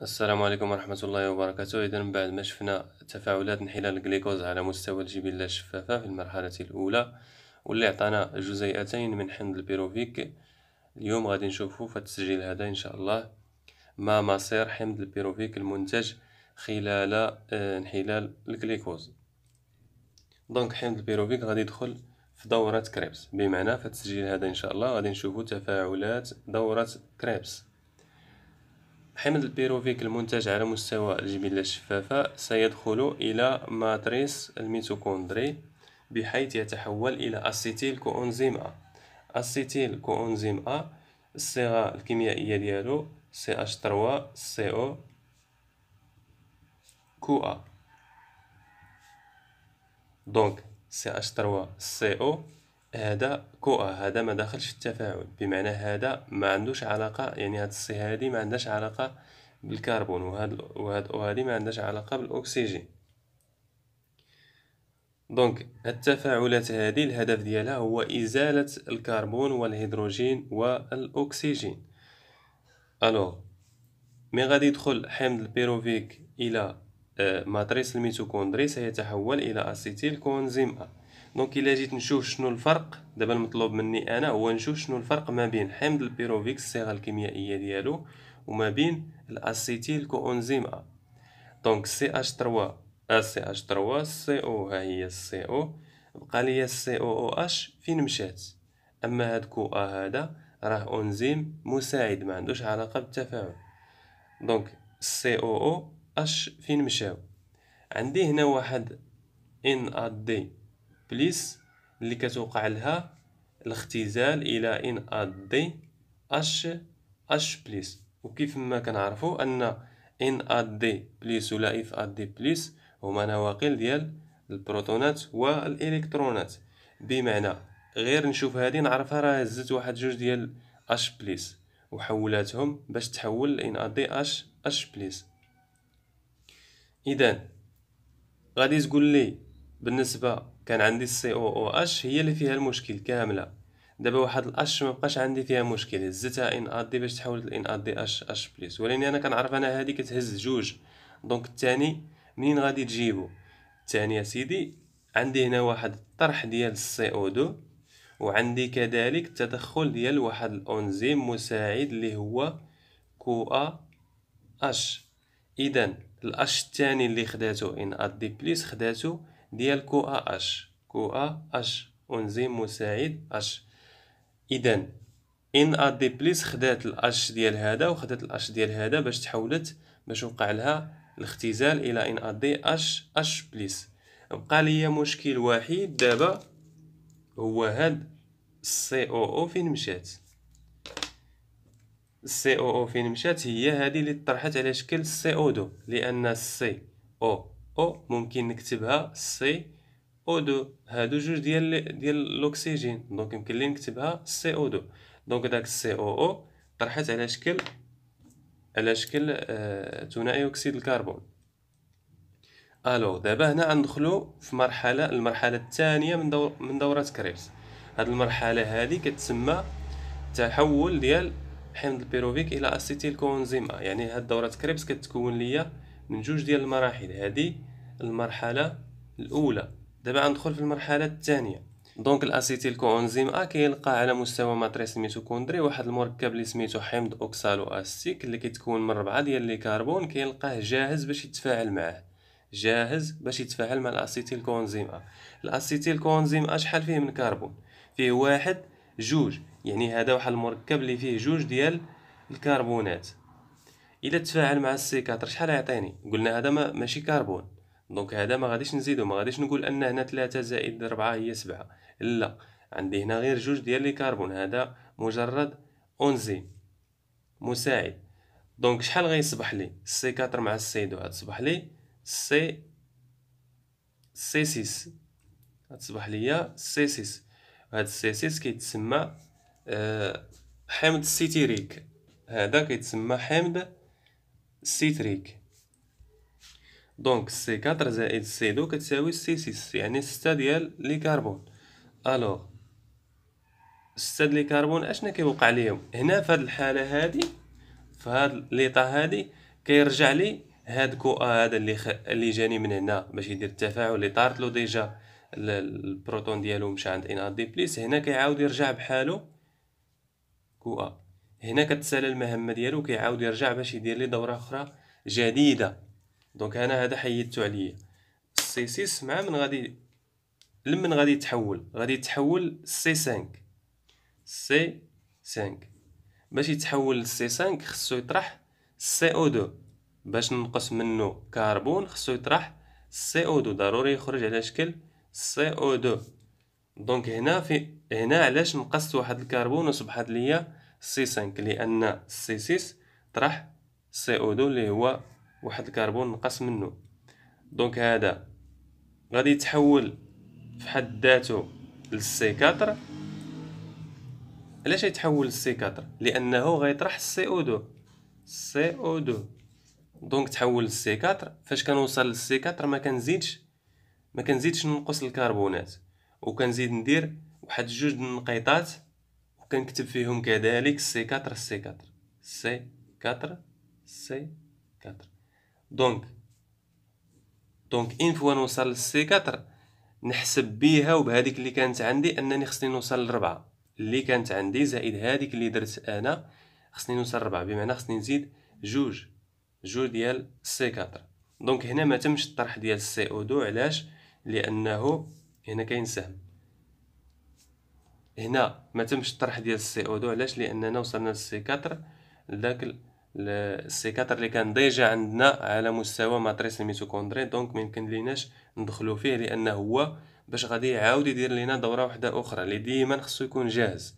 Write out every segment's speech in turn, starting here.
السلام عليكم ورحمة الله وبركاته إذا من بعد ما شفنا تفاعلات انحلال الجليكوز على مستوى الجبلة الشفافة في المرحلة الأولى واللي عطانا جزيئتين من حمض البيروفيك اليوم غادي نشوفو في التسجيل هذا إن شاء الله ما مصير حمض البيروفيك المنتج خلال انحلال آه، الجليكوز دونك حمض البيروفيك غادي يدخل في دورة كريبس بمعنى في التسجيل هذا إن شاء الله غادي نشوفو تفاعلات دورة كريبس حمض البيروفيك المنتج على مستوى الجبلة الشفافة سيدخل إلى ماتريس الميتوكوندري بحيث يتحول إلى أسيتيل كوأنزيم أ أسيتيل كوأنزيم أ الصيغة الكيميائية ديالو سي اش 3 سي او كو أ دونك سي اش 3 سي او هذا كو هذا ما دخلش في التفاعل بمعنى هذا ما عندوش علاقة يعني هاد الصي هادي ما عندهاش علاقة بالكربون وهاد وهاد وهادي ما عندهاش علاقة بالأكسجين دونك التفاعلات هذه الهدف ديالها هو إزالة الكربون والهيدروجين والأكسجين ألو مي غادي يدخل حمض البيروفيك إلى آه، ماتريس الميتوكوندري سيتحول إلى أسيتيل كونزيم أ دونك الا جيت نشوف شنو الفرق دابا المطلوب مني انا هو نشوف شنو الفرق ما بين حمض البيروفيك الصيغه الكيميائيه ديالو وما بين الاسيتيل كوانزيم ا دونك سي اش 3 آه، سي اش 3 سي او ها هي السي او بقى لي السي او او اش فين مشات اما هاد كو ا هذا راه انزيم مساعد ما عندوش علاقه بالتفاعل دونك سي او او اش فين مشاو عندي هنا واحد ان ا دي بليس اللي كتوقع لها الاختزال الى ان ادي اش اش بليس وكيف ما كنعرفوا ان ان ادي بليس ولا اف ادي بليس هما نواقل ديال البروتونات والالكترونات بمعنى غير نشوف هذه نعرفها راه هزت واحد جوج ديال اش بليس وحولاتهم باش تحول لان ادي اش اش بليس اذا غادي تقول لي بالنسبه كان عندي السي او او اش هي اللي فيها المشكل كامله دابا واحد الاش ما بقاش عندي فيها مشكل هزتها ان ادي باش تحول لان ادي اش اش بليس ولكن انا كنعرف انا هذه كتهز جوج دونك الثاني منين غادي تجيبو الثاني يا سيدي عندي هنا واحد الطرح ديال السي او 2 وعندي كذلك التدخل ديال واحد الانزيم مساعد اللي هو كو ا اش اذا الاش الثاني اللي خداتو ان ادي بليس خداتو ديال كو ا اش كو ا اش انزيم مساعد اش اذا ان ا دي بليس خدات الاش ديال هذا وخدات الاش ديال هذا باش تحولت باش وقع لها الاختزال الى ان ا دي اش اش بليس بقى ليا مشكل وحيد دابا هو هاد السي او او فين مشات السي او او فين مشات هي هذه اللي طرحت على شكل سي او دو لان السي او او ممكن نكتبها سي او دو هادو جوج ديال ديال الاكسجين دونك يمكن لي نكتبها سي او دو دونك داك سي او او طرحت على شكل على شكل آه، ثنائي اكسيد الكربون الو دابا هنا غندخلو في مرحله المرحله الثانيه من دور من دوره كريبس هاد المرحله هادي كتسمى تحول ديال حمض البيروفيك الى اسيتيل كونزيما يعني هاد دوره كريبس كتكون ليا من جوج ديال المراحل هذه المرحله الاولى دابا غندخل في المرحله الثانيه دونك الاسيتيل كوانزيم ا كيلقى على مستوى ماتريس الميتوكوندري واحد المركب اللي سميتو حمض اوكسالو استيك اللي كيتكون من ربعه ديال لي كربون كيلقاه جاهز باش يتفاعل معاه جاهز باش يتفاعل مع الاسيتيل كوانزيم ا الاسيتيل كوانزيم ا شحال فيه من كربون فيه واحد جوج يعني هذا واحد المركب اللي فيه جوج ديال الكربونات الا تفاعل مع السي 4 شحال يعطيني قلنا هذا ما ماشي كربون دونك هذا ما غاديش نزيدو ما غاديش نقول ان هنا 3 زائد 4 هي 7 لا عندي هنا غير جوج ديال لي كربون هذا مجرد اونزيم مساعد دونك شحال غيصبح لي سي 4 مع سي 2 غتصبح لي سي سي 6 غتصبح ليا سي 6 هاد السي 6 كيتسمى آه، حمض السيتيريك هذا كيتسمى حمض سيتريك دونك سي 4 زائد سي 2 كتساوي سي 6 يعني 6 ديال لي كربون الوغ 6 ديال لي كربون اشنا كيوقع ليهم هنا في هاد الحاله هادي في هاد ليطا هادي كيرجع لي هاد كو ا هذا اللي خ... اللي جاني من هنا باش يدير التفاعل اللي طارت له ديجا البروتون ديالو مشى عند ان ا دي بليس هنا كيعاود يرجع بحالو كو ا هنا كتسالى المهمه ديالو كيعاود يرجع باش يدير لي دوره اخرى جديده دونك انا هذا حيدته عليا سي 6 مع من غادي لمن غادي يتحول غادي يتحول سي 5 سي 5 باش يتحول سي 5 خصو يطرح سي او 2 باش ننقص منه كربون خصو يطرح سي او 2 ضروري يخرج على شكل سي او 2 دونك هنا في هنا علاش نقصت واحد الكربون وصبحت ليا سي 5 لان سي 6 طرح سي او 2 اللي هو واحد الكربون نقص منه دونك هذا غادي يتحول في حد ذاته للسي 4 علاش يتحول للسي 4 لانه غيطرح السي او 2 سي او 2 دونك تحول للسي 4 فاش كنوصل للسي 4 ما كنزيدش ما كنزيدش ننقص الكربونات وكنزيد ندير واحد جوج النقيطات كنكتب فيهم كذلك سي 4 سي 4 سي 4 سي 4 دونك دونك ان فوا نوصل للسي 4 نحسب بها وبهذيك اللي كانت عندي انني خصني نوصل لربعة اللي كانت عندي زائد هذيك اللي درت انا خصني نوصل لربعة بمعنى خصني نزيد جوج جوج ديال سي 4 دونك هنا ما تمش الطرح ديال السي او دو علاش لانه هنا كاين سهم هنا ما تمش الطرح ديال السي او 2 علاش لاننا وصلنا للسي 4 لذاك السي 4 اللي كان ديجا عندنا على مستوى ماتريس الميتوكوندري دونك ما يمكن ليناش ندخلو فيه لان هو باش غادي يعاود يدير لينا دوره واحده اخرى اللي ديما خصو يكون جاهز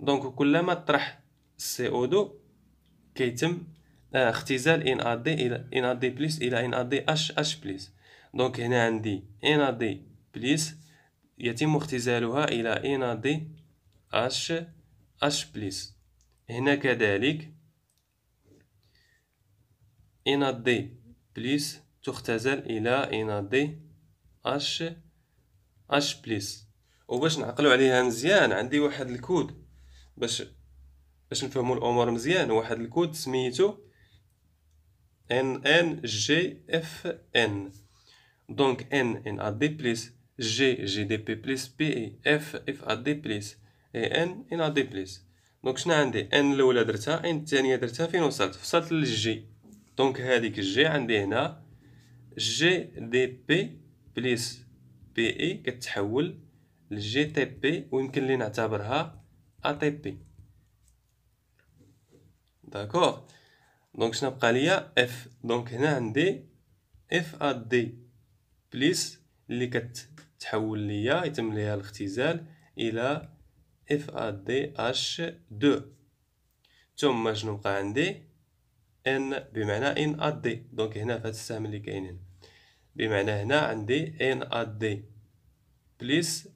دونك كلما طرح السي او 2 كيتم آه، اختزال ان ا دي الى ان ا دي بلس الى ان ا دي اش اش بلس دونك هنا عندي ان ا دي بلس يتم اختزالها إلى دي اش اش بليس هنا كذلك دي بليس تختزل إلى دي اش اش بليس وباش نعقلو عليها مزيان عندي واحد الكود باش باش نفهمو الأمور مزيان واحد الكود سميتو ان ان جي اف ان دونك ان ان ا دي بليس G, GDP plus بي اي e, F, FAD plus, اي ان ان ا دي دونك شنو عندي ان الاولى درتها ان الثانيه درتها فين وصلت وصلت للجي دونك هذيك الجي عندي هنا جي دي بي بليس بي اي كتحول لجي تي بي ويمكن لي نعتبرها ا تي بي داكور دونك شنو بقى ليا اف دونك هنا عندي اف ا دي بليس اللي كت تحول ليا يتم ليها الاختزال الى اف ا دي اش 2 ثم شنو بقى عندي ان بمعنى ان ا دي دونك هنا فهاد السهم اللي كاينين بمعنى هنا عندي ان ا دي بليس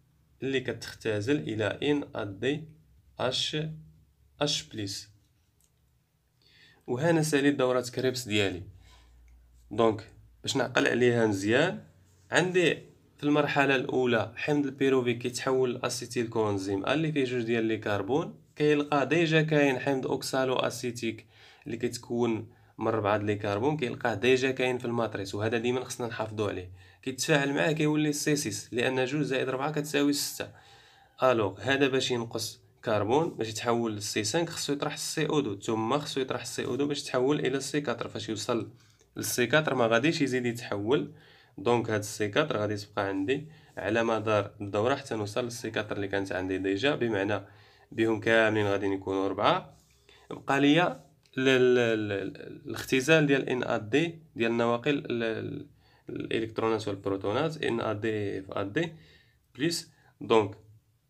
اللي كتختزل الى ان ا دي اش اش بليس وهنا ساليت دورة كريبس ديالي دونك باش نعقل عليها مزيان عندي في المرحله الاولى حمض البيروفيك كيتحول لاسيتيل كونزيم اللي فيه جوج ديال لي كربون كيلقى ديجا كاين حمض اوكسالو اسيتيك اللي كيتكون من ربعه لي كربون كيلقاه ديجا كاين في الماتريس وهذا ديما خصنا نحافظو عليه كيتفاعل معاه كيولي سي 6 لان جوج زائد ربعة كتساوي ستة الوغ هذا باش ينقص كربون باش يتحول لسي سانك خصو يطرح السي او دو ثم خصو يطرح السي او دو باش يتحول الى السي كاتر فاش يوصل للسي كاتر ما غاديش يزيد يتحول دونك هاد السيكاتر غادي تبقى عندي على مدار الدوره حتى نوصل للسيكاتر اللي كانت عندي ديجا بمعنى بهم كاملين غادي يكونوا ربعه بقى ليا الاختزال ديال ان ا دي ديال النواقل الالكترونات والبروتونات ان ا دي اف ا دي بليس دونك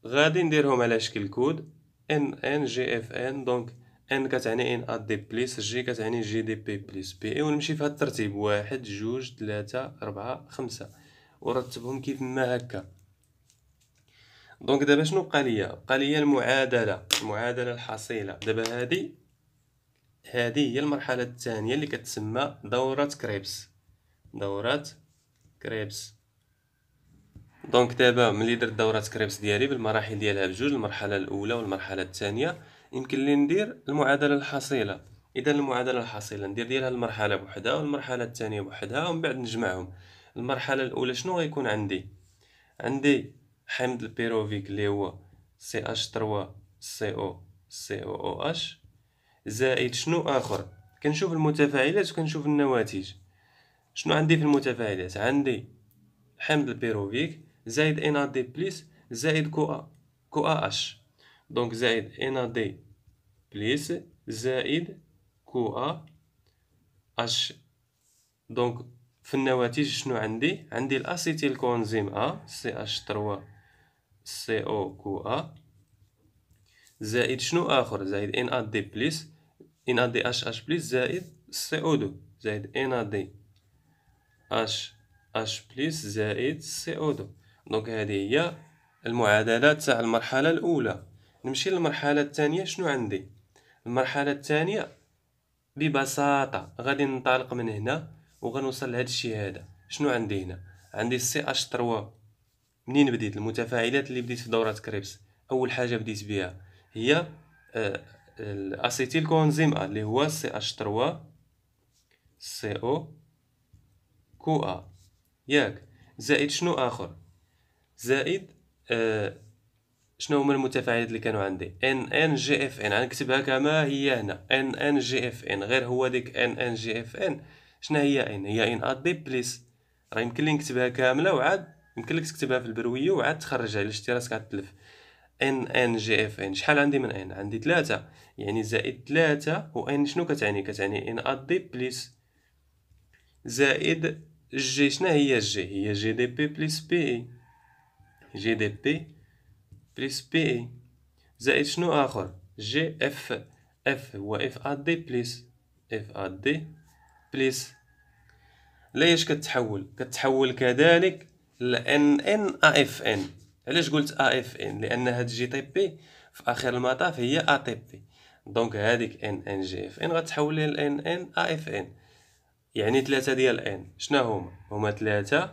غادي نديرهم على شكل كود ان ان جي اف ان دونك ان كتعني ان ا دي بليس جي كتعني جي دي بي بليس بي اي ونمشي في هذا الترتيب واحد جوج ثلاثة أربعة خمسة ورتبهم كيف ما هكا دونك دابا شنو بقى ليا بقى ليا المعادله المعادله الحصيله دابا هادي هادي هي المرحله الثانيه اللي كتسمى دوره كريبس دوره كريبس دونك دابا ملي درت دوره كريبس ديالي بالمراحل ديالها بجوج المرحله الاولى والمرحله الثانيه يمكن لي ندير المعادله الحصيله اذا المعادله الحصيله ندير ديالها المرحله بوحدها والمرحله الثانيه بوحدها ومن بعد نجمعهم المرحله الاولى شنو غيكون عندي عندي حمض البيروفيك اللي هو سي اش 3 سي او سي او او اش زائد شنو اخر كنشوف المتفاعلات وكنشوف النواتج شنو عندي في المتفاعلات عندي حمض البيروفيك زائد ان ا دي بليس زائد كو ا كو ا اش دونك زائد انا دي بليس زائد كو ا اش دونك في النواتج شنو عندي عندي الاسيتيل كونزيم ا سي اش 3 سي او كو ا زائد شنو اخر زائد ان ا دي بليس ان ا دي اش اش بليس زائد سي او 2 زائد ان ا دي اش اش بليس زائد سي او 2 دونك هذه هي المعادلات تاع المرحله الاولى نمشي للمرحلة الثانية شنو عندي المرحلة الثانية ببساطة غادي ننطلق من هنا وغنوصل لهذا الشيء هذا شنو عندي هنا عندي سي اش 3 منين بديت المتفاعلات اللي بديت في دورة كريبس اول حاجة بديت بها هي آه، الاسيتيل كونزيم ا اللي هو سي اش 3 سي او كو ا ياك زائد شنو اخر زائد آه شنو هما المتفاعلات اللي كانوا عندي ان ان جي اف ان غنكتبها كما هي هنا ان ان جي اف ان غير هو ديك ان ان جي اف ان شنو هي ان هي ان ادي بليس راه يمكن لي نكتبها كامله وعاد يمكن لك تكتبها في البرويه وعاد تخرجها الا شتي راسك غتلف ان ان جي اف ان شحال عندي من ان عندي ثلاثة يعني زائد ثلاثة و ان شنو كتعني كتعني ان ادي بليس زائد جي شنو هي جي هي جي دي بي بليس بي جي دي بي بلس بي اي زائد شنو اخر جي اف اف هو اف ا دي بلس اف ا دي بلس ليش كتحول كتحول كذلك لان ان اف ان علاش قلت اف ان لان هاد جي تي طيب بي في اخر المطاف هي ا تي بي دونك هذيك ان ان جي اف ان غتحول لها لان ان اف ان يعني ثلاثة ديال ان شنو هما هما ثلاثة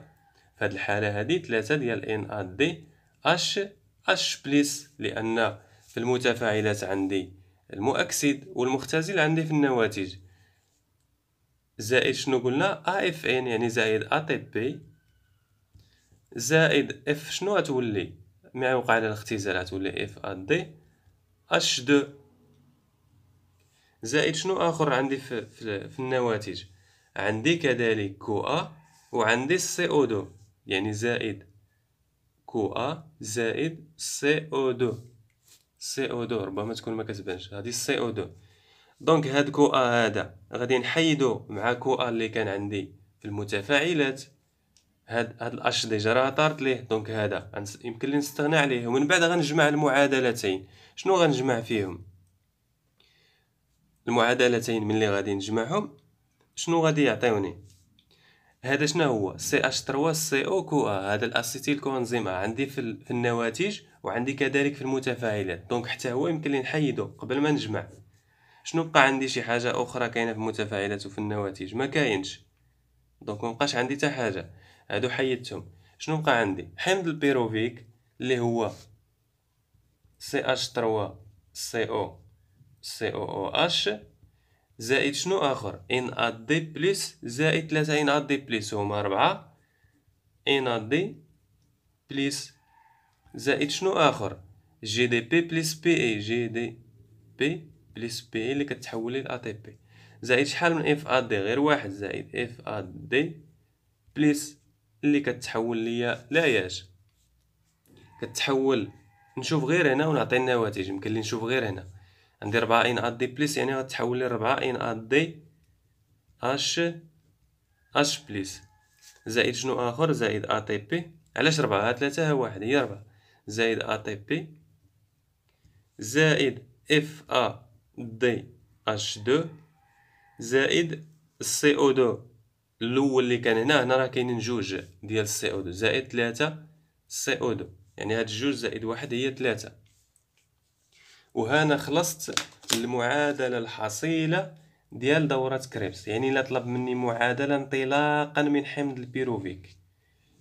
في هاد الحالة هادي ثلاثة ديال ان ا دي اش اش بليس لان في المتفاعلات عندي المؤكسد والمختزل عندي في النواتج زائد شنو قلنا اف ان يعني زائد ا تي بي زائد اف شنو غتولي مع وقع على الاختزال غتولي اف ا دي اش دو زائد شنو اخر عندي في, في, في النواتج عندي كذلك كو ا وعندي سي او دو يعني زائد كو ا زائد سي او دو سي او دو ربما تكون ما كتبانش هادي سي او دو دونك هاد كو ا هذا غادي نحيدو مع كو ا اللي كان عندي في المتفاعلات هاد هاد الاش ديجا راه طارت ليه دونك هذا يمكن لي نستغنى عليه ومن بعد غنجمع المعادلتين شنو غنجمع فيهم المعادلتين ملي غادي نجمعهم شنو غادي يعطيوني هذا شنو هو سي اش 3 سي او كو ا هذا الاسيتيل كوانزيم عندي في, في النواتج وعندي كذلك في المتفاعلات دونك حتى هو يمكن لي نحيدو قبل ما نجمع شنو بقى عندي شي حاجه اخرى كاينه في المتفاعلات وفي النواتج ما كاينش دونك ما بقاش عندي حتى حاجه هادو حيدتهم شنو بقى عندي حمض البيروفيك اللي هو سي اش 3 سي او سي او او اش زائد شنو اخر ان ادي دي بلس زائد 3 ان ادي دي بلس هما 4 ان ادي دي بلس زائد شنو اخر جي دي بي بلس بي اي جي دي بي بلس بي اي اللي كتحول لي لاي تي بي زائد شحال من اف ادي دي غير واحد زائد اف ا دي بلس اللي كتحول ليا لا ياش كتحول نشوف غير هنا ونعطي النواتج يمكن لي نشوف غير هنا عندي ربعة ان ا دي بليس يعني غتحول لي ربعة ان ا دي اش اش بليس زائد شنو اخر زائد ا تي بي علاش ربعة ها تلاتة ها واحد هي ربعة زائد ا تي بي زائد اف ا دي اش دو زائد سي او دو الاول اللي كان هنا هنا راه كاينين جوج ديال سي او دو زائد تلاتة سي او دو يعني هاد جوج زائد واحد هي تلاتة وهنا خلصت المعادله الحصيله ديال دوره كريبس يعني لا طلب مني معادله انطلاقا من حمض البيروفيك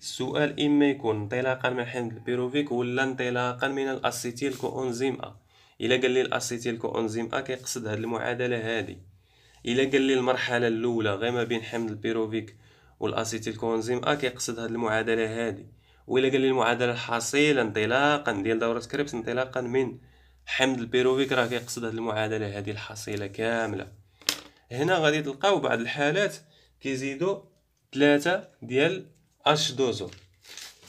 السؤال اما يكون انطلاقا من حمض البيروفيك ولا انطلاقا من الاسيتيل كوانزيم ا الا قال لي الاسيتيل كوانزيم ا كيقصد هذه المعادله هذه الا قال لي المرحله الاولى غير ما بين حمض البيروفيك والاسيتيل كوانزيم ا كيقصد هذه المعادله هذه والا قال لي المعادله الحصيله انطلاقا ديال دوره كريبس انطلاقا من حمد البيروفيك راه كيقصد هذه المعادله هذه الحصيله كامله هنا غادي تلقاو بعض الحالات كيزيدوا ثلاثة ديال اش دوزو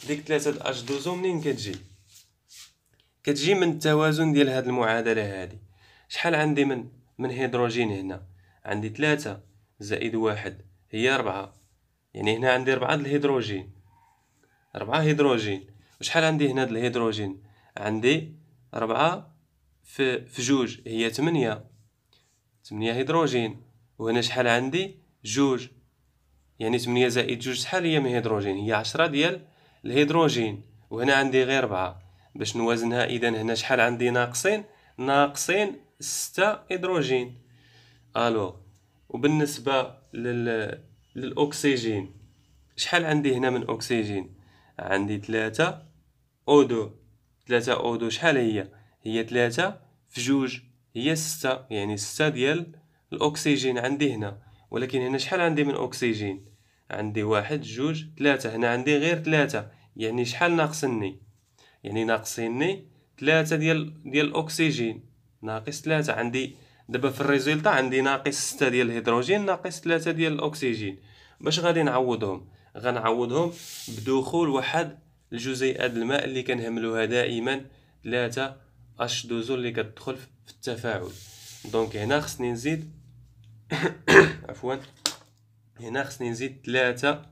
ديك ثلاثة د اش دوزو منين كتجي كتجي من التوازن ديال هاد المعادله هادي شحال عندي من من هيدروجين هنا عندي ثلاثة زائد واحد هي ربعة يعني هنا عندي ربعة د الهيدروجين ربعة هيدروجين وشحال عندي هنا د الهيدروجين عندي ربعة في في جوج هي ثمانية ثمانية هيدروجين وهنا شحال عندي جوج يعني ثمانية زائد جوج شحال هي من هيدروجين هي عشرة ديال الهيدروجين وهنا عندي غير ربعة باش نوازنها اذا هنا شحال عندي ناقصين ناقصين ستة هيدروجين الو وبالنسبة لل... للأكسجين شحال عندي هنا من أكسجين عندي ثلاثة أودو ثلاثة أودو شحال هي هي ثلاثة في جوج هي ستة يعني ستة ديال الأكسجين عندي هنا ولكن هنا شحال عندي من أكسجين عندي واحد جوج ثلاثة هنا عندي غير ثلاثة يعني شحال ناقصني يعني ناقصني ثلاثة ديال ديال الأكسجين ناقص ثلاثة عندي دابا في الريزولتا عندي ناقص ستة ديال الهيدروجين ناقص ثلاثة ديال الأكسجين باش غادي نعوضهم غنعوضهم بدخول واحد الجزيئات الماء اللي كنهملوها دائما ثلاثة اش دوزو اللي كتدخل في التفاعل دونك هنا خصني نزيد عفوا هنا خصني نزيد 3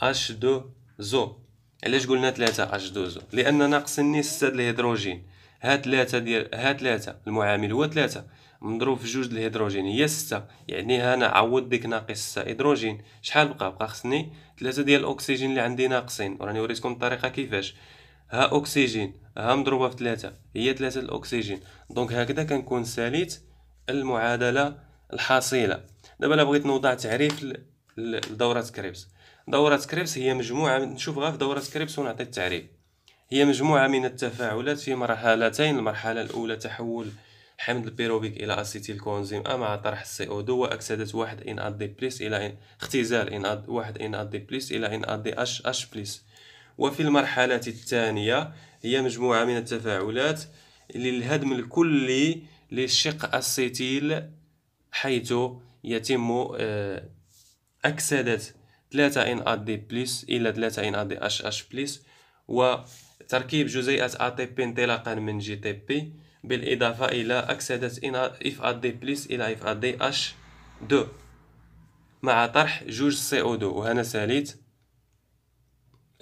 اش دو زو علاش قلنا 3 اش دو زو لان ناقصني ستة الهيدروجين ها 3 ديال ها 3 المعامل هو 3 مضروب في جوج الهيدروجين هي ستة يعني ها انا عوض ديك ناقص ستة هيدروجين شحال بقى بقى خصني 3 ديال الاكسجين اللي عندي ناقصين وراني وريتكم الطريقة كيفاش ها أكسجين ها مضروبة في 3 هي 3 الأكسجين دونك هكذا كنكون ساليت المعادلة الحاصلة دابا الا بغيت نوضع تعريف لدورة كريبس دورة كريبس هي مجموعة نشوف غير في دورة كريبس ونعطي التعريف هي مجموعة من التفاعلات في مرحلتين المرحلة الأولى تحول حمض البيروبيك إلى أسيتيل كونزيم أ مع طرح او 2 وأكسدة واحد إن دي بليس إلى اختزال إن أد واحد إن أدي بليس إلى إن دي أش أش بليس وفي المرحلة الثانية هي مجموعة من التفاعلات للهدم الكلي للشق السيتيل حيث يتم آه، أكسدة 3 ان أد بلس إلى 3 ان أد اش اش بلس وتركيب جزيئة ATP انطلاقا من GTP بالإضافة إلى أكسدة ان اف دي بلس إلى اف أد اش 2 مع طرح جوج co 2 وهنا ساليت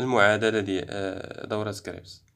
المعادله ديال دورة كريبس